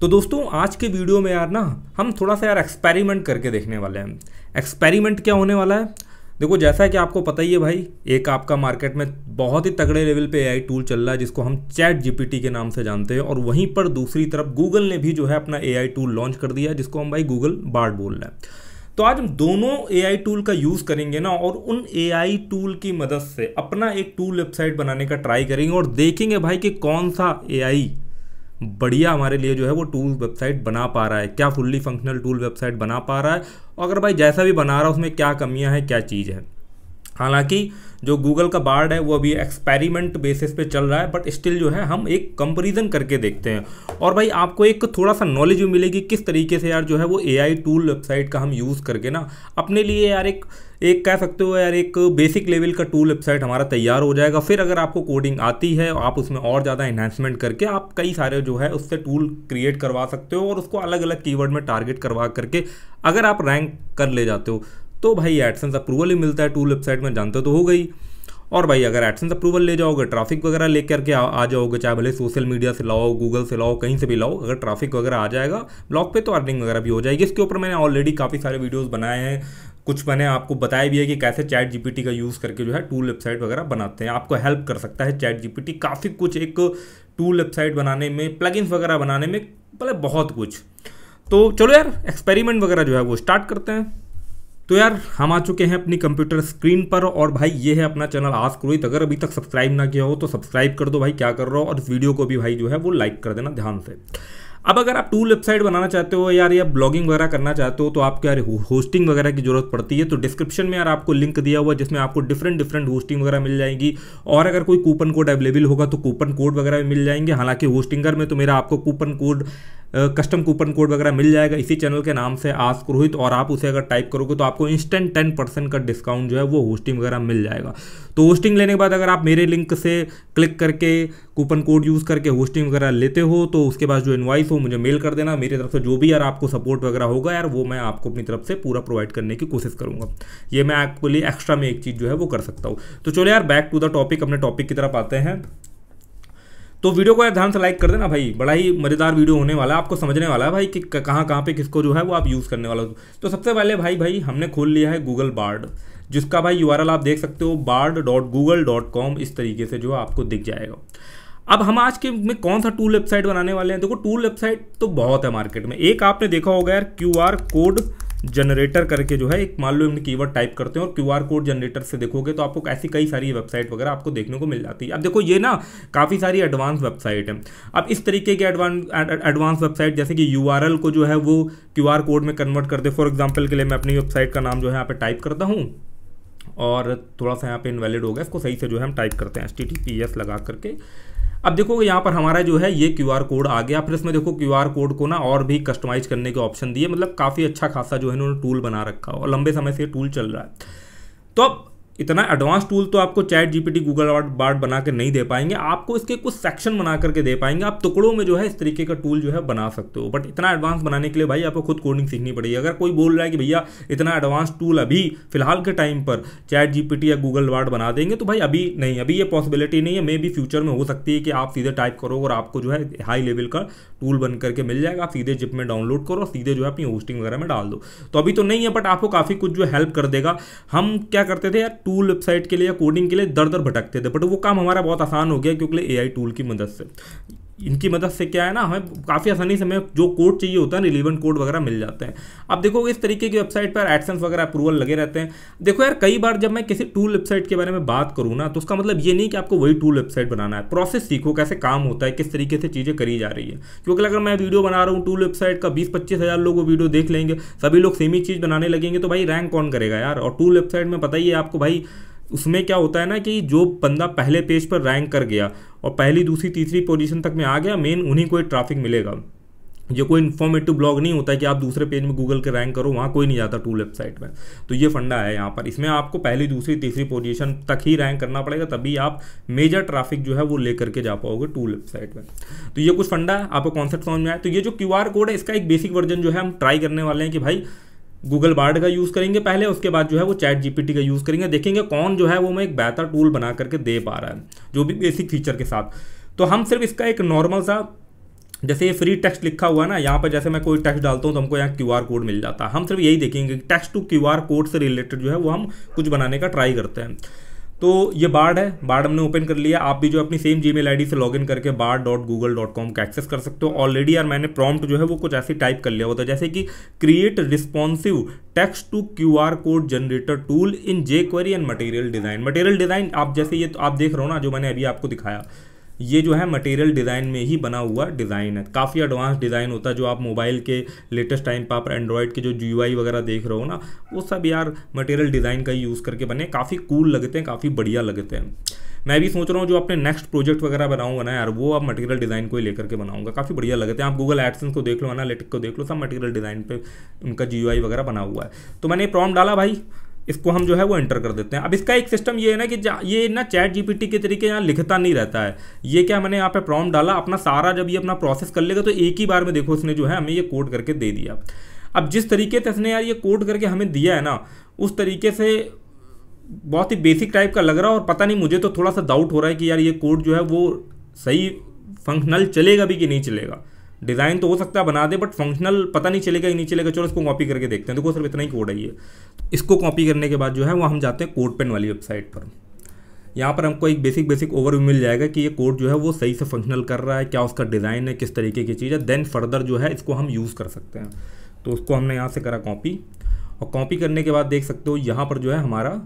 तो दोस्तों आज के वीडियो में यार ना हम थोड़ा सा यार एक्सपेरिमेंट करके देखने वाले हैं एक्सपेरिमेंट क्या होने वाला है देखो जैसा कि आपको पता ही है भाई एक आपका मार्केट में बहुत ही तगड़े लेवल पे एआई टूल चल रहा है जिसको हम चैट जीपीटी के नाम से जानते हैं और वहीं पर दूसरी तरफ गूगल ने भी जो है अपना एआई टूल लॉन्च कर दिया जिसको हम भाई गूगल बार्ड बोल रहे हैं तो आज हम दोनों ए टूल का यूज़ करेंगे ना और उन ए टूल की मदद से अपना एक टूल वेबसाइट बनाने का ट्राई करेंगे और देखेंगे भाई कि कौन सा ए बढ़िया हमारे लिए जो है वो टूल वेबसाइट बना पा रहा है क्या फुल्ली फंक्शनल टूल वेबसाइट बना पा रहा है और अगर भाई जैसा भी बना रहा है उसमें क्या कमियां हैं क्या चीज़ है हालांकि जो गूगल का बार्ड है वो अभी एक्सपेरिमेंट बेसिस पे चल रहा है बट स्टिल जो है हम एक कंपेरिजन करके देखते हैं और भाई आपको एक थोड़ा सा नॉलेज भी मिलेगी किस तरीके से यार जो है वो ए टूल वेबसाइट का हम यूज़ करके ना अपने लिए यार एक एक कह सकते हो यार एक बेसिक लेवल का टूल वेबसाइट हमारा तैयार हो जाएगा फिर अगर आपको कोडिंग आती है आप उसमें और ज़्यादा इन्हेंसमेंट करके आप कई सारे जो है उससे टूल क्रिएट करवा सकते हो और उसको अलग अलग कीवर्ड में टारगेट करवा करके अगर आप रैंक कर ले जाते हो तो भाई एडसेंस अप्रूवल ही मिलता है टूल वेबसाइट में जानते तो हो गई और भाई अगर एडसेंस अप्रूवल ले जाओगे ट्रैफिक वगैरह ले करके आ, आ जाओगे चाहे भले सोशल मीडिया से लाओ गूगल से लाओ कहीं से भी लाओ अगर ट्रैफिक वगैरह आ जाएगा ब्लॉग पे तो अर्निंग वगैरह भी हो जाएगी इसके ऊपर मैंने ऑलरेडी काफ़ी सारे वीडियोज़ बनाए हैं कुछ मैंने आपको बताया भी है कि कैसे चैट जी का यूज़ करके जो है टूल वेबसाइट वगैरह बनाते हैं आपको हेल्प कर सकता है चैट जी काफ़ी कुछ एक टूल वेबसाइट बनाने में प्लगइन्स वगैरह बनाने में मतलब बहुत कुछ तो चलो यार एक्सपेरिमेंट वगैरह जो है वो स्टार्ट करते हैं तो यार हम आ चुके हैं अपनी कंप्यूटर स्क्रीन पर और भाई ये है अपना चैनल आस्क रोहित अगर अभी तक सब्सक्राइब ना किया हो तो सब्सक्राइब कर दो भाई क्या कर रहा हो और इस वीडियो को भी भाई जो है वो लाइक कर देना ध्यान से अब अगर आप टूल वेबसाइट बनाना चाहते हो यार या ब्लॉगिंग वगैरह करना चाहते हो तो आपको यार होस्टिंग वगैरह की जरूरत पड़ती है तो डिस्क्रिप्शन में यार आपको लिंक दिया हुआ जिसमें आपको डिफरेंट डिफरेंट होस्टिंग वगैरह मिल जाएगी और अगर कोई कूपन कोड अवेलेबल होगा तो कूपन कोड वगैरह भी मिल जाएंगे हालांकि होस्टिंगर में तो मेरा आपको coupon code custom coupon code वगैरह मिल जाएगा इसी चैनल के नाम से आस्क रोहित और आप उसे अगर टाइप करोगे तो आपको इंस्टेंट टेन परसेंट का डिस्काउंट जो है वो होस्टिंग वगैरह मिल जाएगा तो होस्टिंग लेने के बाद अगर आप मेरे लिंक से क्लिक करके कूपन कोड यूज़ करके होस्टिंग वगैरह लेते हो तो उसके बाद जो इन्वाइस हो मुझे मेल कर देना मेरी तरफ से जो भी यार आपको सपोर्ट वगैरह होगा यार वो मैं आपको अपनी तरफ से पूरा प्रोवाइड करने की कोशिश करूँगा ये मैं आपके लिए एक्स्ट्रा में एक चीज़ जो है वो कर सकता हूँ तो चलो यार बैक टू द टॉपिक अपने टॉपिक की तरफ आते हैं तो वीडियो को यार ध्यान से लाइक कर देना भाई बड़ा ही मज़ेदार वीडियो होने वाला है आपको समझने वाला है भाई कि कहाँ कहाँ पे किसको जो है वो आप यूज़ करने वाला हो तो सबसे पहले भाई भाई हमने खोल लिया है गूगल बार्ड जिसका भाई यू आप देख सकते हो Bard dot Google dot com इस तरीके से जो आपको दिख जाएगा अब हम आज के में कौन सा टूल वेबसाइट बनाने वाले हैं देखो टूल वेबसाइट तो बहुत है मार्केट में एक आपने देखा होगा यार क्यू कोड जनरेटर करके जो है एक मान लो इन कीवर्ड टाइप करते हैं और क्यूआर कोड जनरेटर से देखोगे तो आपको ऐसी कई सारी वेबसाइट वगैरह आपको देखने को मिल जाती है अब देखो ये ना काफ़ी सारी एडवांस वेबसाइट है अब इस तरीके की एडवांस वेबसाइट जैसे कि यू को जो है वो क्यू कोड में कन्वर्ट कर दे फॉर एग्जाम्पल के लिए मैं अपनी वेबसाइट का नाम जो है यहाँ पर टाइप करता हूँ और थोड़ा सा यहाँ पे इनवैलिड हो गया इसको सही से जो है हम टाइप करते हैं एस लगा करके अब देखो यहाँ पर हमारा जो है ये क्यू कोड आ गया फिर इसमें देखो क्यू कोड को ना और भी कस्टमाइज करने के ऑप्शन दिए मतलब काफ़ी अच्छा खासा जो है उन्होंने टूल बना रखा और लंबे समय से टूल चल रहा है तो अब इतना एडवांस टूल तो आपको चैट जीपीटी गूगल बार्ड बना के नहीं दे पाएंगे आपको इसके कुछ सेक्शन बना करके दे पाएंगे आप टुकड़ों में जो है इस तरीके का टूल जो है बना सकते हो बट इतना एडवांस बनाने के लिए भाई आपको खुद कोडिंग सीखनी पड़ेगी अगर कोई बोल रहा है कि भैया इतना एडवांस टूल अभी फिलहाल के टाइम पर चैट जी या गूगल वार्ड बना देंगे तो भाई अभी नहीं अभी ये पॉसिबिलिटी नहीं है मे भी फ्यूचर में हो सकती है कि आप सीधे टाइप करो और आपको जो है हाई लेवल का टूल बन करके मिल जाएगा आप सीधे जिप में डाउनलोड करो सीधे जो है अपनी होस्टिंग वगैरह में डाल दो तो अभी तो नहीं है बट आपको काफ़ी कुछ जो हेल्प कर देगा हम क्या करते थे यार टूल वेबसाइट के लिए या कोडिंग के लिए दर दर भटकते थे बट वो काम हमारा बहुत आसान हो गया क्योंकि ए टूल की मदद से इनकी मदद से क्या है ना हमें काफ़ी आसानी से हमें जो कोड चाहिए होता है रिलीवेंट कोड वगैरह मिल जाते हैं आप देखो इस तरीके की वेबसाइट पर एडसेंस वगैरह अप्रूवल लगे रहते हैं देखो यार कई बार जब मैं किसी टूल वेबसाइट के बारे में बात करूँ ना तो उसका मतलब ये नहीं कि आपको वही टूल वेबसाइट बनाना है प्रोसेस सीखो कैसे काम होता है किस तरीके से चीज़ें करी जा रही है क्योंकि अगर मैं वीडियो बना रहा हूँ टूल वेबसाइट का बीस पच्चीस हज़ार लोग वो वीडियो देख लेंगे सभी लोग सेम ही चीज़ बनाने लगेंगे तो भाई रैंक कौन करेगा यार और टूल वेबसाइट में पता ही है आपको भाई उसमें क्या होता है ना कि जो बंदा पहले पेज पर रैंक कर गया और पहली दूसरी तीसरी पोजीशन तक में आ गया मेन उन्हीं को ट्रैफिक मिलेगा जो कोई इन्फॉर्मेटिव ब्लॉग नहीं होता है कि आप दूसरे पेज में गूगल के रैंक करो वहाँ कोई नहीं जाता टूल वेबसाइट में तो ये फंडा है यहाँ पर इसमें आपको पहली दूसरी तीसरी पोजीशन तक ही रैंक करना पड़ेगा तभी आप मेजर ट्रैफिक जो है वो लेकर के जा पाओगे टूल वेबसाइट में तो ये कुछ फंडा है आपको कॉन्सेप्ट समझ में आए तो ये जो क्यू कोड है इसका एक बेसिक वर्जन जो है हम ट्राई करने वाले हैं कि भाई गूगल बार्ड का यूज़ करेंगे पहले उसके बाद जो है वो चैट जीपीटी का यूज़ करेंगे देखेंगे कौन जो है वो हमें एक बेहतर टूल बना करके दे पा रहा है जो भी बेसिक फीचर के साथ तो हम सिर्फ इसका एक नॉर्मल सा जैसे ये फ्री टेक्स्ट लिखा हुआ है ना यहाँ पर जैसे मैं कोई टेक्स्ट डालता हूँ तो हमको यहाँ क्यू आर कोड मिल जाता है हम सिर्फ यही देखेंगे text to Q R code से रिलेटेड जो है वो हम कुछ बनाने का ट्राई करते हैं तो ये बार्ड है बार्ड हमने ओपन कर लिया आप भी जो अपनी सेम जीमेल आईडी से लॉगिन करके Bard dot Google dot com का एक्सेस कर सकते हो ऑलरेडी यार मैंने प्रॉम्प्ट जो है वो कुछ ऐसे टाइप कर लिया होता है जैसे कि create responsive text to Q R code generator tool in jQuery and material design material design आप जैसे ये तो आप देख रहे हो ना जो मैंने अभी आपको दिखाया ये जो है मटेरियल डिज़ाइन में ही बना हुआ डिज़ाइन है काफ़ी एडवांस डिज़ाइन होता है जो आप मोबाइल के लेटेस्ट टाइम पर आप एंड्रॉयड के जो यू वगैरह देख रहे हो ना वो सब यार मटेरियल डिज़ाइन का ही यूज़ करके बने काफ़ी कूल लगते हैं काफ़ी बढ़िया लगते हैं मैं भी सोच रहा हूँ जो अपने नेक्स्ट प्रोजेक्ट वगैरह बनाऊंगा ना यार वो आप मटेरियल डिज़ाइन को ही लेकर के बनाऊंगा काफ़ी बढ़िया लगते हैं आप गूगल एडसन को देख लो एनालिटिक को देख लो सब मटेरियल डिज़ाइन पे उनका जी वगैरह बना हुआ है तो मैंने प्रॉम डाला भाई इसको हम जो है वो एंटर कर देते हैं अब इसका एक सिस्टम ये है ना कि ये ना चैट जीपीटी के तरीके यहाँ लिखता नहीं रहता है ये क्या मैंने यहाँ पे प्रॉम डाला अपना सारा जब ये अपना प्रोसेस कर लेगा तो एक ही बार में देखो उसने जो है हमें ये कोड करके दे दिया अब जिस तरीके से इसने यार ये कोड करके हमें दिया है ना उस तरीके से बहुत ही बेसिक टाइप का लग रहा है और पता नहीं मुझे तो थोड़ा सा डाउट हो रहा है कि यार ये कोड जो है वो सही फंक्शनल चलेगा भी कि नहीं चलेगा डिज़ाइन तो हो सकता है बना दे बट फंक्शनल पता नहीं चलेगा ही नहीं चलेगा चलो इसको कॉपी करके देखते हैं देखो सिर्फ इतना ही कोड है ये इसको कॉपी करने के बाद जो है वो हम जाते हैं कोड पेन वाली वेबसाइट पर यहाँ पर हमको एक बेसिक बेसिक ओवरव्यू मिल जाएगा कि ये कोड जो है वो सही से फंक्शनल कर रहा है क्या उसका डिज़ाइन है किस तरीके की चीज़ है देन फर्दर जो है इसको हम यूज़ कर सकते हैं तो उसको हमने यहाँ से करा कॉपी और कॉपी करने के बाद देख सकते हो यहाँ पर जो है हमारा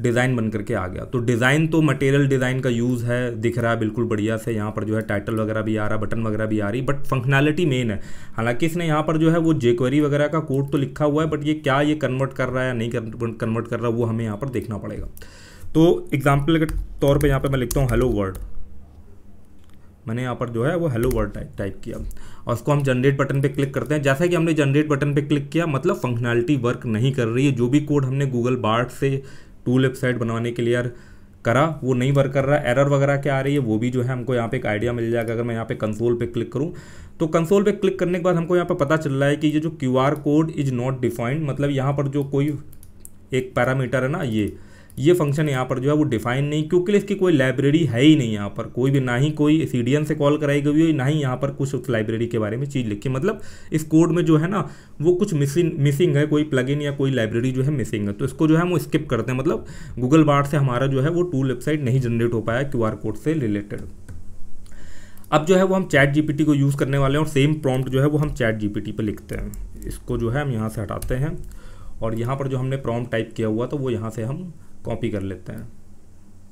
डिज़ाइन बन करके आ गया तो डिज़ाइन तो मटेरियल डिज़ाइन का यूज़ है दिख रहा है बिल्कुल बढ़िया से यहाँ पर जो है टाइटल वगैरह भी आ रहा बटन वगैरह भी आ रही बट फंक्शनैलिटी मेन है हालांकि इसने यहाँ पर जो है वो जेक्वेरी वगैरह का कोड तो लिखा हुआ है बट ये क्या ये कन्वर्ट कर रहा है या नहीं कन्वर्ट कर रहा है वो हमें यहाँ पर देखना पड़ेगा तो एग्जाम्पल के तौर पर यहाँ पर मैं लिखता हूँ हेलो वर्ड मैंने यहाँ पर जो है वो हेलो वर्ड टाइप टाइप किया और उसको हम जनरेट बटन पे क्लिक करते हैं जैसा कि हमने जनरेट बटन पे क्लिक किया मतलब फंक्शनैलिटी वर्क नहीं कर रही है जो भी कोड हमने गूगल बार्ट से टूल वेबसाइट बनवाने के लिए यार करा वो नहीं वर्क कर रहा एरर वगैरह क्या आ रही है वो भी जो है हमको यहाँ पे एक आइडिया मिल जाएगा अगर मैं यहाँ पे कंसोल पे क्लिक करूँ तो कंसोल पे क्लिक करने के बाद हमको यहाँ पे पता चल रहा है कि ये जो Q R code is not defined मतलब यहाँ पर जो कोई एक पैरामीटर है ना ये ये फंक्शन यहाँ पर जो है वो डिफाइन नहीं क्योंकि इसकी कोई लाइब्रेरी है ही नहीं यहाँ पर कोई भी ना ही कोई सी से कॉल कराई गई हुई ना ही यहाँ पर कुछ उस लाइब्रेरी के बारे में चीज़ लिखी मतलब इस कोड में जो है ना वो कुछ मिसिंग मिसिंग है कोई प्लग या कोई लाइब्रेरी जो है मिसिंग है तो इसको जो है वो स्किप करते हैं मतलब गूगल बार से हमारा जो है वो टूल वेबसाइट नहीं जनरेट हो पाया क्यू कोड से रिलेटेड अब जो है वो हम चैट जीपीटी को यूज़ करने वाले हैं और सेम प्रॉम्प्ट जो है वो हम चैट जीपीटी पे लिखते हैं इसको जो है हम यहाँ से हटाते हैं और यहाँ पर जो हमने प्रॉम्प्ट टाइप किया हुआ तो वो यहाँ से हम कॉपी कर लेते हैं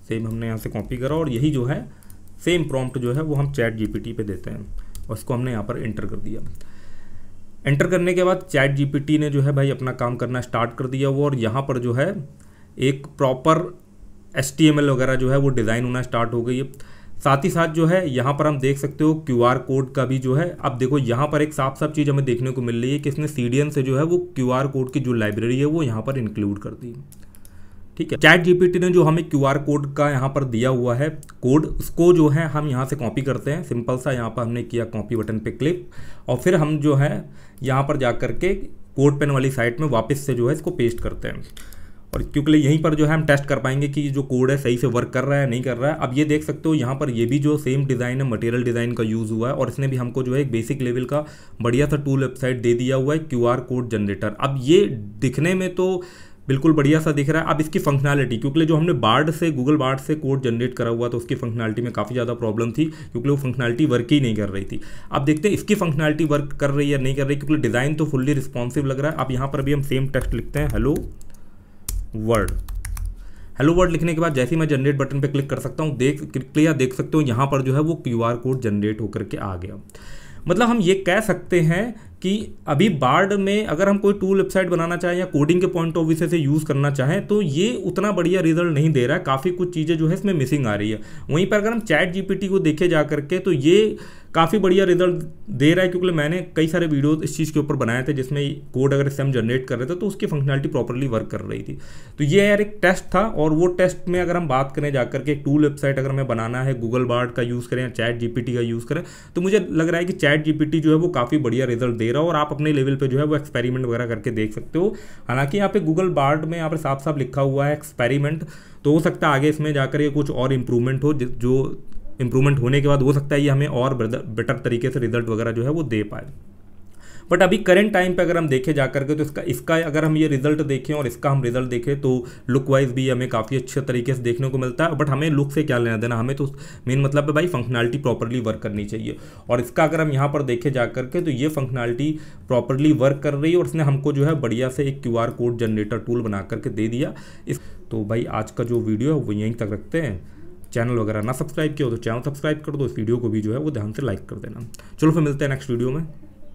सेम हमने यहाँ से कॉपी करा और यही जो है सेम प्रॉम्प्ट जो है वो हम चैट जीपीटी पे देते हैं और इसको हमने यहाँ पर एंटर कर दिया एंटर करने के बाद चैट जीपीटी ने जो है भाई अपना काम करना स्टार्ट कर दिया वो और यहाँ पर जो है एक प्रॉपर एस वगैरह जो है वो डिज़ाइन होना स्टार्ट हो गई है साथ ही साथ जो है यहाँ पर हम देख सकते हो क्यू आर कोड का भी जो है अब देखो यहाँ पर एक साफ साफ चीज़ हमें देखने को मिल रही है कि इसने सी से जो है वो क्यू आर कोड की जो लाइब्रेरी है वो यहाँ पर इंक्लूड कर दी ठीक है चैट जीपीटी ने जो हमें क्यू कोड का यहाँ पर दिया हुआ है कोड उसको जो है हम यहाँ से कॉपी करते हैं सिंपल सा यहाँ पर हमने किया कॉपी बटन पे क्लिक और फिर हम जो है यहाँ पर जा के कोड पेन वाली साइट में वापस से जो है इसको पेस्ट करते हैं और क्योंकि यहीं पर जो है हम टेस्ट कर पाएंगे कि जो कोड है सही से वर्क कर रहा है नहीं कर रहा है अब ये देख सकते हो यहाँ पर ये भी जो सेम डिज़ाइन है मटेरियल डिज़ाइन का यूज़ हुआ है और इसने भी हमको जो है एक बेसिक लेवल का बढ़िया सा टूल वेबसाइट दे दिया हुआ है क्यू कोड जनरेटर अब ये दिखने में तो बिल्कुल बढ़िया सा दिख रहा है अब इसकी फंक्शनलिटी क्योंकि जो हमने बार्ड से गूगल बार्ड से कोड जनरेट करा हुआ तो उसकी फंक्शनलिटी में काफ़ी ज़्यादा प्रॉब्लम थी क्योंकि वो फंक्शनलिटी वर्क ही नहीं कर रही थी अब देखते हैं इसकी फंक्शनैलिटी वर्क कर रही है नहीं कर रही क्योंकि डिज़ाइन तो फुल्ली रिस्पॉन्सिव लग रहा है अब यहाँ पर भी हम सेम टेक्स्ट लिखते हैं हेलो वर्ड हेलो वर्ड लिखने के बाद जैसे ही मैं जनरेट बटन पर क्लिक कर सकता हूँ देख क्लियर देख सकते हो यहाँ पर जो है वो क्यू कोड जनरेट होकर के आ गया मतलब हम ये कह सकते हैं कि अभी बार्ड में अगर हम कोई टूल वेबसाइट बनाना चाहें या कोडिंग के पॉइंट ऑफ व्यू से यूज़ करना चाहें तो ये उतना बढ़िया रिजल्ट नहीं दे रहा है काफ़ी कुछ चीज़ें जो है इसमें मिसिंग आ रही है वहीं पर अगर हम चैट जीपीटी को देखे जा करके तो ये काफ़ी बढ़िया रिजल्ट दे रहा है क्योंकि मैंने कई सारे वीडियोस इस चीज़ के ऊपर बनाए थे जिसमें कोड अगर इससे हम जनरेट कर रहे थे तो उसकी फंक्शनलिटी प्रॉपरली वर्क कर रही थी तो ये यार एक टेस्ट था और वो टेस्ट में अगर हम बात करें जाकर के टूल वेबसाइट अगर हमें बनाना है गूगल बार्ड का यूज़ करें चैट जी का यूज़ करें तो मुझे लग रहा है कि चैट जी जो है वो काफ़ी बढ़िया रिजल्ट दे रहा है और आप अपने लेवल पर जो है वो एक्सपेरिमेंट वगैरह करके देख सकते हो हालांकि यहाँ पे गूगल बार्ड में यहाँ पर साफ साफ लिखा हुआ है एक्सपेरिमेंट तो हो सकता है आगे इसमें जाकर ये कुछ और इम्प्रूवमेंट हो जो इंप्रूवमेंट होने के बाद हो सकता है ये हमें और बेटर तरीके से रिजल्ट वगैरह जो है वो दे पाए बट अभी करंट टाइम पे अगर हम देखे जा करके तो इसका इसका अगर हम ये रिजल्ट देखें और इसका हम रिजल्ट देखें तो लुक वाइज भी हमें काफ़ी अच्छे तरीके से देखने को मिलता है बट हमें लुक से क्या लेना देना हमें तो मेन मतलब है भाई फंक्शनैलिटी प्रॉपरली वर्क करनी चाहिए और इसका अगर हम यहाँ पर देखे जा करके तो ये फंक्शनैलिटी प्रॉपरली वर्क कर रही है और इसने हमको जो है बढ़िया से एक क्यू कोड जनरेटर टूल बना करके दे दिया इस तो भाई आज का जो वीडियो है वो यहीं तक रखते हैं चैनल वगैरह ना सब्सक्राइब किया हो तो चैनल सब्सक्राइब कर दो इस वीडियो को भी जो है वो ध्यान से लाइक कर देना चलो फिर मिलते हैं नेक्स्ट वीडियो में